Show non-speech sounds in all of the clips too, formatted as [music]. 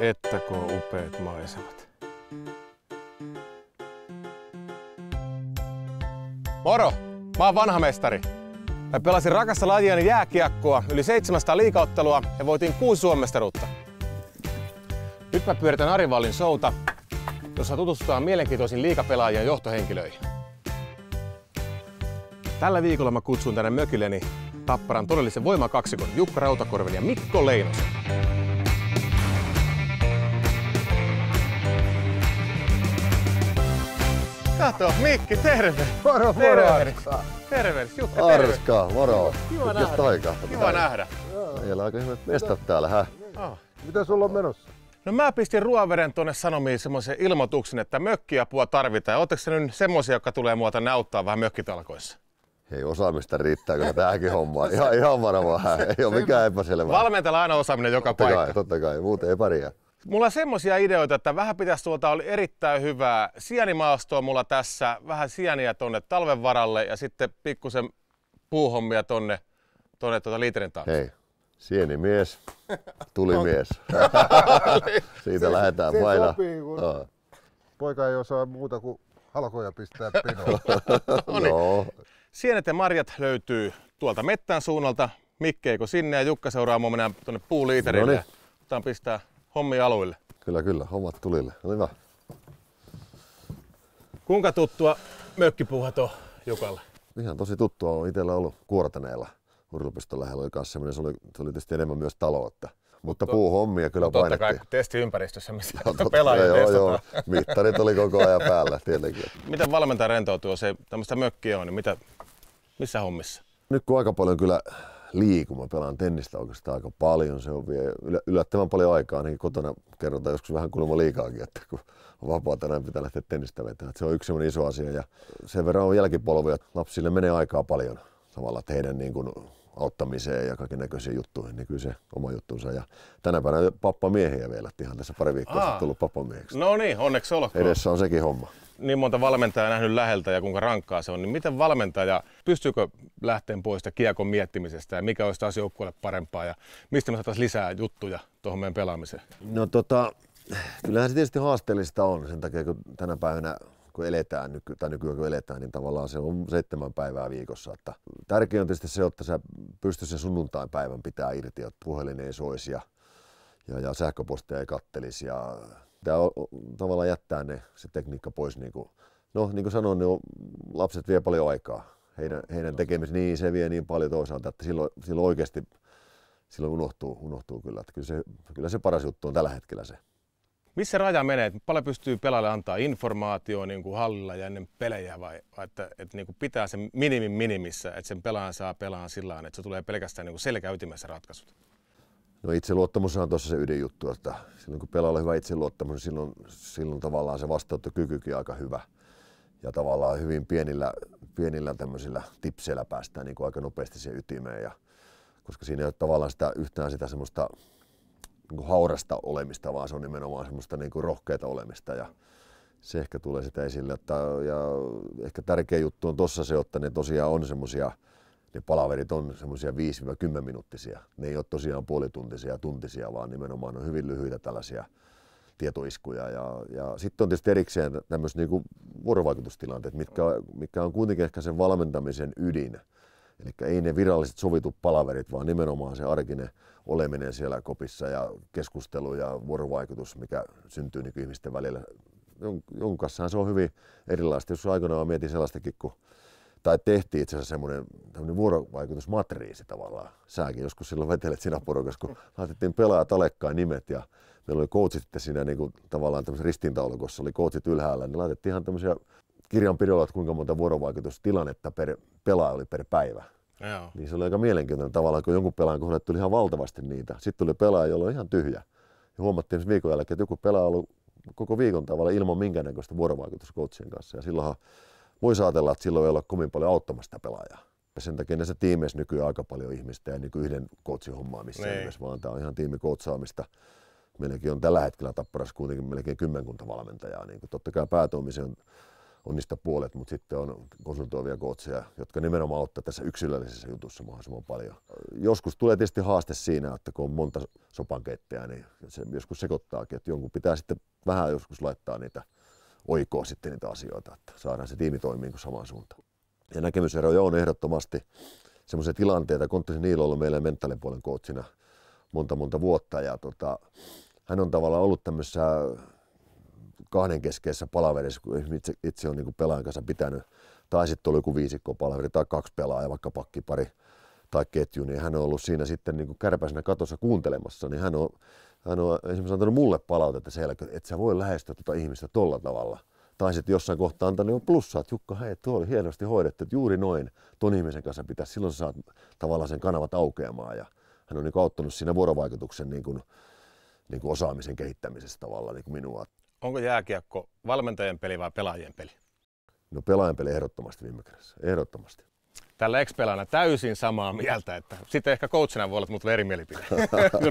että kun on upeat maisemat. Moro! Mä oon vanha mestari. Mä pelasin rakassa lajiani jääkiekkoa, yli 700 liikauttelua ja voitin kuusi suomestaruutta. Nyt mä pyöritän Arivallin souta, jossa tutustutaan mielenkiintoisiin liikapelaajien johtohenkilöihin. Tällä viikolla mä kutsun tänne mökilleni Tapparan todellisen voimakaksikon Jukka Rautakorven ja Mikko Leinosen. Kato, Mikki, terve! Moro, moro Arskaa. Tervehdys, Jukka, terve. Arska, moro. Kiva nähdä. Taikahta, Kiva nähdä. Meillä on aika hyvät mestat täällä, hä? Oh. Mitä sulla on menossa? No mä pistin Ruoveren tuonne Sanomiin semmoisen ilmoituksen, että mökkiapua tarvitaan. Oletteko se nyt semmoisia, jotka tulee muuta näyttää vähän mökkitalkoissa? Hei, osaamista riittää kyllä tämäkin homma. Ihan, ihan varmaan. Ei ole mikään epäselvää. Valmentajalla aina osaaminen joka totta paikka. Kai, totta kai, muuten ei pärjää. Mulla on semmosia ideoita, että vähän pitäisi tuolta oli erittäin hyvää sienimaastoa mulla tässä, vähän sieniä tonne talven varalle ja sitten pikkusen puuhommia tonne, tonne tuota liiterin taakse. Hei, sienimies, [laughs] tulimies. [laughs] Niin, [laughs] Siitä se, siis- lähdetään siis painaa. kun... Poika ei osaa muuta kuin halkoja pistää pinoon. no niin. Sienet ja marjat löytyy tuolta mettän suunnalta. Mikkeiko sinne ja Jukka seuraa mua mennään tuonne puuliiterille. No niin. pistää hommi aluille. Kyllä, kyllä. Hommat tulille. No hyvä. Kuinka tuttua mökkipuuhat on Jukalle? Ihan tosi tuttua on itsellä ollut Kuortaneella. Urheilupiston lähellä oli myös semmoinen, se oli, se oli tietysti enemmän myös taloutta. Mutta to, hommia kyllä no, totta painettiin. Totta kai testiympäristössä, missä [laughs] no [laughs] joo, totta, pelaajia joo, testataan. joo. Mittarit oli koko ajan päällä tietenkin. Mitä valmentaja rentoutuu, Se tämmöistä mökkiä on, niin mitä, missä hommissa? Nyt kun aika paljon kyllä liiku. Mä pelaan tennistä oikeastaan aika paljon. Se on vie yllättävän paljon aikaa, niin kotona kerrotaan joskus vähän kuulemma liikaakin, että kun on vapaa tänään niin pitää lähteä tennistä vetämään. Se on yksi sellainen iso asia ja sen verran on jälkipolvia, että lapsille menee aikaa paljon tavalla, teidän niin kuin auttamiseen ja kaiken näköisiin juttuihin, niin kyllä se oma juttunsa. Ja tänä päivänä pappamiehiä vielä, ihan tässä pari viikkoa sitten tullut pappamieheksi. No niin, onneksi olkoon. Edessä on sekin homma niin monta valmentajaa nähnyt läheltä ja kuinka rankkaa se on, niin miten valmentaja, pystyykö lähteen pois kiekon miettimisestä ja mikä olisi taas joukkueelle parempaa ja mistä me saataisiin lisää juttuja tuohon meidän pelaamiseen? No tota, kyllähän se tietysti haasteellista on sen takia, kun tänä päivänä kun eletään, nyky, tai nykyään kun eletään, niin tavallaan se on seitsemän päivää viikossa. Että tärkeää on tietysti se, että sä pystyt sen sunnuntain päivän pitää irti, että puhelin ei soisi ja, ja, ja sähköpostia ei kattelisi ja pitää tavallaan jättää ne, se tekniikka pois. Niin kuin. No niin kuin sanoin, niin lapset vie paljon aikaa. Heidän, heidän tekemisen, niin se vie niin paljon toisaalta, että silloin, silloin oikeasti silloin unohtuu, unohtuu kyllä. Että kyllä, se, kyllä se paras juttu on tällä hetkellä se. Missä raja menee? Että paljon pystyy pelaajalle antaa informaatiota niin kuin hallilla ja ennen pelejä vai, vai että, että niin kuin pitää sen minimin minimissä, että sen pelaan saa pelaan sillä että se tulee pelkästään niin kuin selkäytimessä ratkaisut? No itseluottamus on tuossa se ydinjuttu, että silloin kun pelaa on hyvä itseluottamus, niin silloin, silloin tavallaan se vastaanottokykykin aika hyvä. Ja tavallaan hyvin pienillä, pienillä tämmöisillä tipseillä päästään niin kuin aika nopeasti siihen ytimeen. Ja, koska siinä ei ole tavallaan sitä, yhtään sitä semmoista niin kuin haurasta olemista, vaan se on nimenomaan semmoista niin kuin rohkeata olemista. Ja se ehkä tulee sitä esille. Että, ja ehkä tärkeä juttu on tuossa se, että ne tosiaan on semmoisia ne niin palaverit on semmoisia 5-10 minuuttisia. Ne ei ole tosiaan puolituntisia ja tuntisia, vaan nimenomaan on hyvin lyhyitä tällaisia tietoiskuja. Ja, ja sitten on tietysti erikseen tämmöiset niinku vuorovaikutustilanteet, mitkä, mitkä on kuitenkin ehkä sen valmentamisen ydin. Eli ei ne viralliset sovitut palaverit, vaan nimenomaan se arkinen oleminen siellä kopissa ja keskustelu ja vuorovaikutus, mikä syntyy niin ihmisten välillä. Jonkun kanssa se on hyvin erilaista. Jos aikanaan mietin sellaistakin, kun tai tehtiin itse asiassa semmoinen, semmoinen vuorovaikutusmatriisi tavallaan. Säkin joskus silloin vetelet siinä porukassa, kun laitettiin pelaajat alekkaan nimet ja meillä oli coachit sitten siinä niin kuin, tavallaan tämmöisessä ristintaulukossa, oli coachit ylhäällä, niin laitettiin ihan tämmöisiä kirjanpidolla, että kuinka monta vuorovaikutustilannetta per pelaaja oli per päivä. Joo. Niin se oli aika mielenkiintoinen tavallaan, kun jonkun pelaajan kohdalla tuli ihan valtavasti niitä. Sitten tuli pelaaja, jolla oli ihan tyhjä. Ja huomattiin viikon jälkeen, että joku pelaaja ollut koko viikon tavalla ilman minkäännäköistä vuorovaikutusta coachien kanssa. Ja silloinhan voisi ajatella, että silloin ei ole kovin paljon auttamassa pelaajaa. Ja sen takia näissä tiimeissä nykyään aika paljon ihmistä ja niin yhden kootsin hommaa missään nimessä, niin. vaan tämä on ihan tiimikoutsaamista. Meilläkin on tällä hetkellä tapparassa kuitenkin melkein kymmenkunta valmentajaa. Niin kuin totta kai päätoimisen on, on niistä puolet, mutta sitten on konsultoivia kootseja, jotka nimenomaan auttavat tässä yksilöllisessä jutussa mahdollisimman paljon. Joskus tulee tietysti haaste siinä, että kun on monta sopankeittejä, niin se joskus sekoittaakin, että jonkun pitää sitten vähän joskus laittaa niitä – oikoa sitten niitä asioita, että saadaan se tiimi toimimaan kuin samaan suuntaan. Ja näkemyseroja on ehdottomasti semmoisia tilanteita. tosi Niilo on ollut meillä mentaalin puolen coachina monta monta vuotta ja tota, hän on tavallaan ollut tämmöisessä kahden keskeisessä palaverissa, kun itse, itse on niin pelaajan kanssa pitänyt, tai sitten oli joku viisikko palaveri tai kaksi pelaajaa, vaikka pakkipari, tai ketju, niin hän on ollut siinä sitten niin kärpäisenä katossa kuuntelemassa, niin hän on hän on esimerkiksi antanut mulle palautetta siellä, että sä voi lähestyä tuota ihmistä tolla tavalla. Tai sitten jossain kohtaa antanut jo plussaa, että Jukka, hei, tuo oli hienosti hoidettu, että juuri noin ton ihmisen kanssa pitää silloin sä saat tavallaan sen kanavat aukeamaan. Ja hän on niin auttanut siinä vuorovaikutuksen niin kuin, niin kuin osaamisen kehittämisessä tavallaan niin kuin minua. Onko jääkiekko valmentajien peli vai pelaajien peli? No pelaajan peli ehdottomasti viime kädessä, ehdottomasti tällä ex täysin samaa mieltä, että sitten ehkä coachina voi olla, mutta eri mielipide.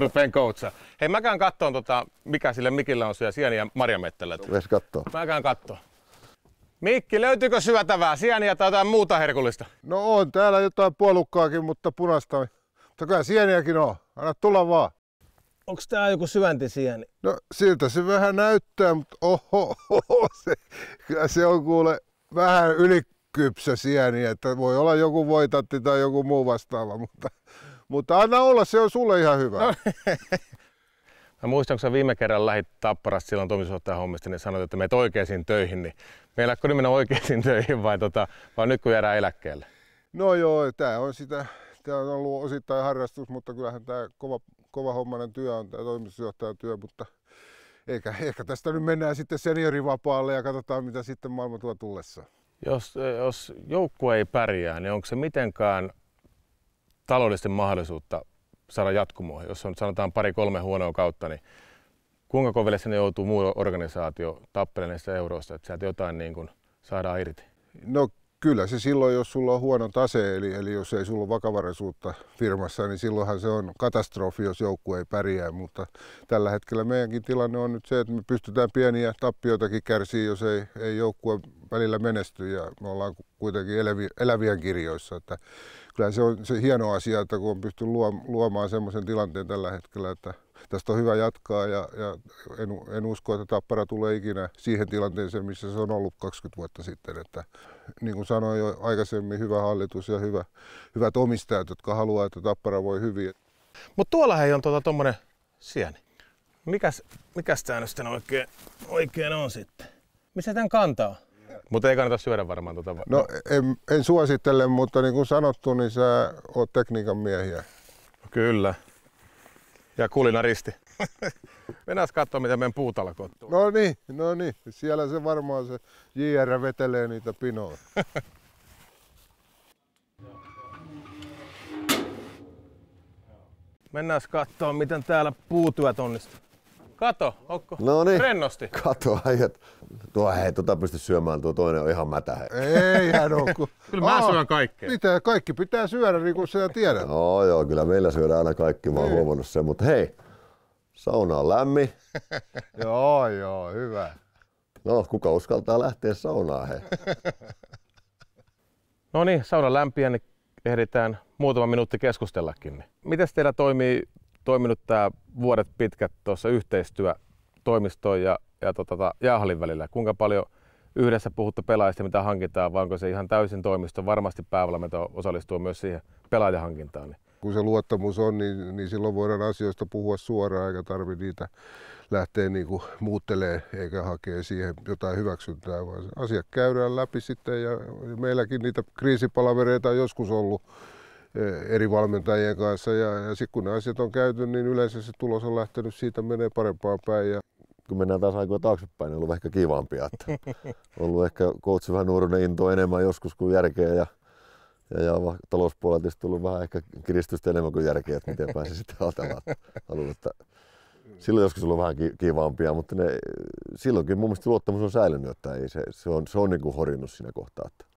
[laughs] Rupen coacha. Hei, mä käyn kattoon, tota, mikä sille Mikillä on syö sieniä marjamettelöitä. Ves kattoo. Mä käyn kattoon. Mikki, löytyykö syötävää sieniä tai jotain muuta herkullista? No on, täällä jotain puolukkaakin, mutta punaista. Mutta kyllä sieniäkin on. Anna tulla vaan. Onko tää joku syöntisieni? No siltä se vähän näyttää, mutta oho, oho se, kyllä se on kuule vähän yli kypsä sieni, niin että voi olla joku voitatti tai joku muu vastaava, mutta, mutta anna olla, se on sulle ihan hyvä. No. Mä muistan, kun sä viime kerran lähit Tapparasta silloin toimitusjohtajan hommista, niin sanoit, että meet oikeisiin töihin, niin meillä nyt mennä oikeisiin [laughs] töihin vai, tota, vai nyt kun jäädään eläkkeelle? No joo, tämä on sitä, tämä on ollut osittain harrastus, mutta kyllähän tämä kova, kova hommainen työ on tämä toimitusjohtajan työ, mutta eikä, ehkä tästä nyt mennään sitten seniorivapaalle ja katsotaan mitä sitten maailma tuo tullessaan. Jos, eh, jos joukkue ei pärjää, niin onko se mitenkään taloudellisesti mahdollisuutta saada jatkumoa? Jos on sanotaan pari-kolme huonoa kautta, niin kuinka koville sinne joutuu muu organisaatio tappelemaan näistä euroista, että sieltä jotain niin kuin saadaan irti? No Kyllä se silloin, jos sulla on huono tase, eli, eli jos ei sulla ole vakavaraisuutta firmassa, niin silloinhan se on katastrofi, jos joukkue ei pärjää. Mutta tällä hetkellä meidänkin tilanne on nyt se, että me pystytään pieniä tappioitakin kärsiä, jos ei, ei joukkue välillä menesty. Ja me ollaan kuitenkin elävi, elävien kirjoissa. Että kyllä se on se hieno asia, että kun on pysty luomaan semmoisen tilanteen tällä hetkellä, että tästä on hyvä jatkaa ja, ja en, en usko, että Tappara tulee ikinä siihen tilanteeseen, missä se on ollut 20 vuotta sitten. Että, niin kuin sanoin jo aikaisemmin, hyvä hallitus ja hyvä, hyvät omistajat, jotka haluaa, että Tappara voi hyvin. Mutta tuolla hei on tuommoinen tuota sieni. Mikäs, mikäs tämä nyt oikein, oikein on sitten? Missä tämän kantaa? Mutta ei kannata syödä varmaan tuota. No en, en suosittele, mutta niin kuin sanottu, niin sä oot tekniikan miehiä. Kyllä ja kulinaristi. [laughs] Mennään katsomaan, mitä meidän puutalkoot tuo. No niin, no niin. Siellä se varmaan se JR vetelee niitä pinoa. [laughs] Mennään katsomaan, miten täällä puutyöt onnistuu. Kato, onko no niin. rennosti? Kato, aiot. Tuo hei, tota pysty syömään, tuo toinen on ihan mätä. Hei. Ei hän on. Kun... [laughs] kyllä mä syön kaikkea. Mitä, kaikki pitää syödä, niin kuin sinä tiedät. Joo, no joo, kyllä meillä syödään aina kaikki, mä oon niin. huomannut sen, mutta hei, sauna on lämmin. [laughs] joo, joo, hyvä. No, kuka uskaltaa lähteä saunaan, hei. no niin, sauna lämpiä, niin ehditään muutama minuutti keskustellakin. Miten teillä toimii toiminut tämä vuodet pitkät tuossa yhteistyö toimiston ja, ja tota, tota, jäähallin välillä? Kuinka paljon yhdessä puhutte pelaajista, mitä hankitaan, vai onko se ihan täysin toimisto? Varmasti päävalmento osallistuu myös siihen pelaajahankintaan. Niin. Kun se luottamus on, niin, niin silloin voidaan asioista puhua suoraan, eikä tarvi niitä lähteä niin kuin muuttelee eikä hakee siihen jotain hyväksyntää, vaan asiat käydään läpi sitten ja meilläkin niitä kriisipalavereita on joskus ollut Eh, eri valmentajien kanssa. Ja, ja sitten kun ne asiat on käyty, niin yleensä se tulos on lähtenyt siitä menee parempaan päin. Ja... Kun mennään taas aikoja taaksepäin, niin on ollut ehkä kivampia. Että on ollut ehkä coach vähän nuoruuden intoa enemmän joskus kuin järkeä. Ja, ja, ja talouspuolella on tullut vähän ehkä kiristystä enemmän kuin järkeä, että miten pääsee sitten ajatellaan. Haluan, että silloin joskus ollut vähän kivampia, mutta ne, eh, silloinkin mun mielestä luottamus on säilynyt, että ei se, se on, se on niin kuin horjunut siinä kohtaa. Että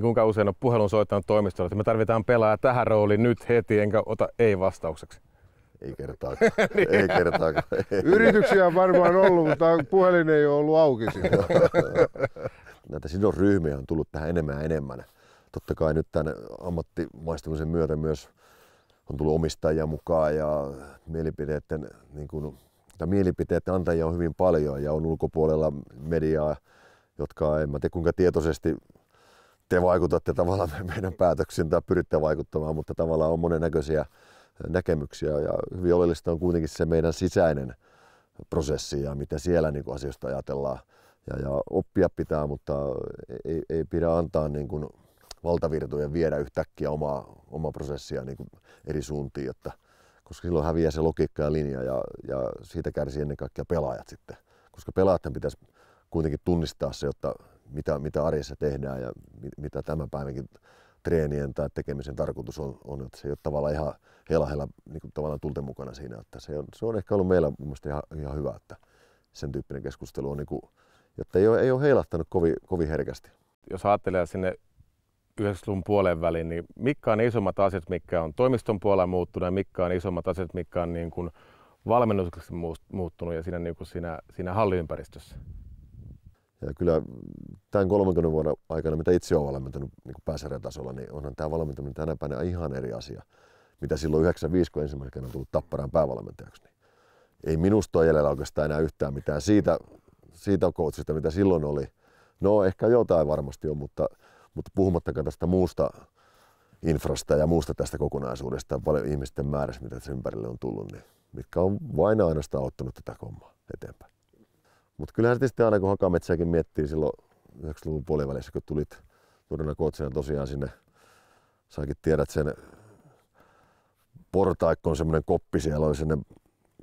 niin kuinka usein on puhelun soittanut toimistolle, että me tarvitaan pelaa tähän rooliin nyt heti, enkä ota ei-vastaukseksi? Ei kertaakaan. [laughs] Niin. ei kertaakaan. Yrityksiä on varmaan ollut, mutta puhelin ei ole ollut auki [laughs] Näitä sidosryhmiä on tullut tähän enemmän ja enemmän. Totta kai nyt tämän ammattimaistumisen myötä myös on tullut omistajia mukaan ja mielipiteiden, niin kuin, tai mielipiteiden antajia on hyvin paljon ja on ulkopuolella mediaa, jotka en mä tiedä kuinka tietoisesti te vaikutatte tavallaan meidän päätöksiin tai pyritte vaikuttamaan, mutta tavallaan on monennäköisiä näkemyksiä ja hyvin oleellista on kuitenkin se meidän sisäinen prosessi ja mitä siellä niin kuin asioista ajatellaan. Ja, ja oppia pitää, mutta ei, ei pidä antaa niin kuin valtavirtojen viedä yhtäkkiä omaa, omaa prosessia niin kuin eri suuntiin, jotta, koska silloin häviää se logiikka ja linja ja, ja siitä kärsii ennen kaikkea pelaajat sitten. Koska pelaajat pitäisi kuitenkin tunnistaa se, jotta mitä, mitä arjessa tehdään ja mit, mitä tämän päivänkin treenien tai tekemisen tarkoitus on, on että se ei ole tavallaan ihan helahella niin kuin tavallaan tulten mukana siinä. Että se, on, se on ehkä ollut meillä mun ihan, ihan hyvä, että sen tyyppinen keskustelu on, niin kuin, että ei ole, ei ole heilahtanut kovin, kovin herkästi. Jos ajattelee sinne 90-luvun puolen väliin, niin mitkä on ne isommat asiat, mitkä on toimiston puolella muuttunut ja mitkä on isommat asiat, mitkä on niin kuin valmennukseksi muuttunut ja siinä, niin kuin siinä, siinä ympäristössä? Ja kyllä tämän 30 vuoden aikana, mitä itse olen valmentanut niin pääsarjatasolla, niin onhan tämä valmentaminen tänä päivänä ihan eri asia, mitä silloin 95, kun ensimmäisen kerran tullut Tapparaan päävalmentajaksi. Niin ei minusta ole jäljellä oikeastaan enää yhtään mitään siitä, siitä coachista, mitä silloin oli. No ehkä jotain varmasti on, mutta, mutta puhumattakaan tästä muusta infrasta ja muusta tästä kokonaisuudesta, paljon ihmisten määrässä, mitä tässä ympärille on tullut, niin mitkä on vain ainoastaan ottanut tätä hommaa eteenpäin. Mutta kyllähän se sitten aina kun hakametsäkin miettii silloin 90-luvun puolivälissä, kun tulit nuorena kootsina tosiaan sinne, saakin tiedät sen portaikkoon semmoinen koppi, siellä oli sinne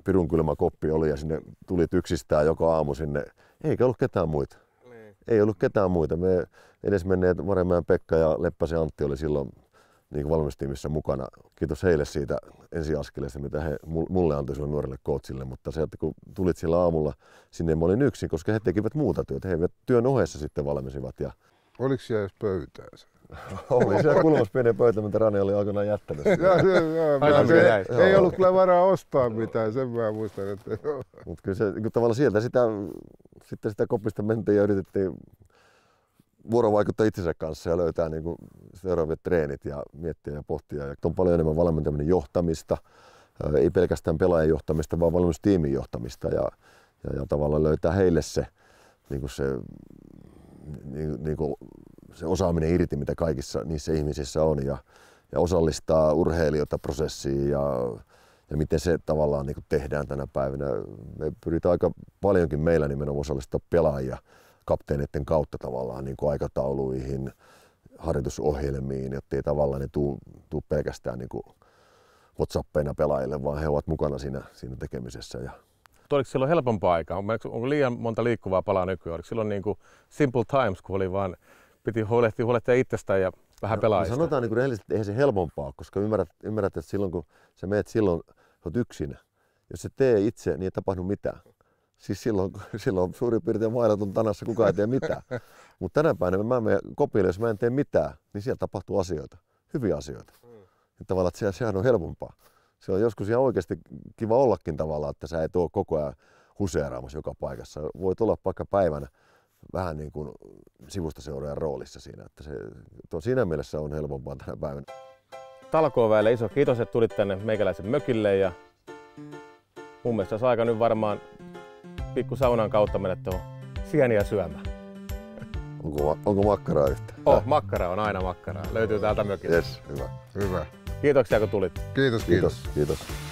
pirun kylmä koppi oli ja sinne tulit yksistään joka aamu sinne. Eikä ollut ketään muita. Niin. Ei ollut ketään muita. Me menneet Varemäen Pekka ja Leppäsen Antti oli silloin niin valmistimissa mukana. Kiitos heille siitä ensiaskeleesta, mitä he mulle antoi sille nuorelle coachille, mutta se, että kun tulit sillä aamulla sinne, mä olin yksin, koska he tekivät muuta työtä. He työn ohessa sitten valmisivat. Ja... Oliko siellä edes pöytää se? [laughs] oli siellä kulmassa pieni pöytä, mitä Rani oli aikanaan jättänyt. [laughs] ja, se, se, ei, ei ollut kyllä varaa ostaa mitään, sen mä muistan. Että... Mutta kyllä se, tavallaan sieltä sitä, sitten sitä kopista mentiin ja yritettiin vuorovaikuttaa itsensä kanssa ja löytää niin seuraavat treenit ja miettiä ja pohtia. Ja on paljon enemmän valmentaminen johtamista, ei pelkästään pelaajan johtamista, vaan valmennustiimin johtamista ja, ja, ja tavallaan löytää heille se, niin kuin se, niin, niin kuin se osaaminen irti, mitä kaikissa niissä ihmisissä on ja, ja osallistaa urheilijoita prosessiin ja, ja miten se tavallaan niin kuin tehdään tänä päivänä. Me pyritään aika paljonkin meillä nimenomaan osallistaa pelaajia kapteeneiden kautta tavallaan niin kuin aikatauluihin, harjoitusohjelmiin, jottei tavallaan ne tule tule pelkästään niin kuin WhatsAppeina pelaajille, vaan he ovat mukana siinä, siinä tekemisessä. Ja... Oliko silloin helpompaa aikaa? Onko liian monta liikkuvaa palaa nykyään? Oliko silloin niin kuin simple times, kun oli vaan, piti huolehtia, huolehtia itsestään ja vähän no, pelaajista? No sanotaan niin kuin rehellisesti, että eihän se helpompaa, koska ymmärrät, ymmärrät, että silloin kun sä meet silloin, sä oot yksin. Jos sä tee itse, niin ei tapahdu mitään. Siis silloin, [laughs] silloin suurin piirtein on tanassa kukaan ei tee mitään. [laughs] Mutta tänä päivänä mä menen kopille, jos mä en tee mitään, niin siellä tapahtuu asioita, hyviä asioita. Mm. Että tavallaan, että se, sehän on helpompaa. Se on joskus ihan oikeasti kiva ollakin tavallaan, että sä et ole koko ajan huseeraamassa joka paikassa. Voit olla vaikka päivänä vähän niin kuin sivustaseurojen roolissa siinä. Että se, tuo siinä mielessä on helpompaa tänä päivänä. Talkooväelle iso kiitos, että tulit tänne meikäläisen mökille ja mun mielestä se aika nyt varmaan pikku saunan kautta mennä tuohon sieniä syömään. Onko, onko makkaraa yhtään? Oh, makkara on aina makkaraa. Löytyy täältä myöskin. Yes, hyvä. Hyvä. Kiitoksia kun tulit. Kiitos, kiitos. kiitos. kiitos.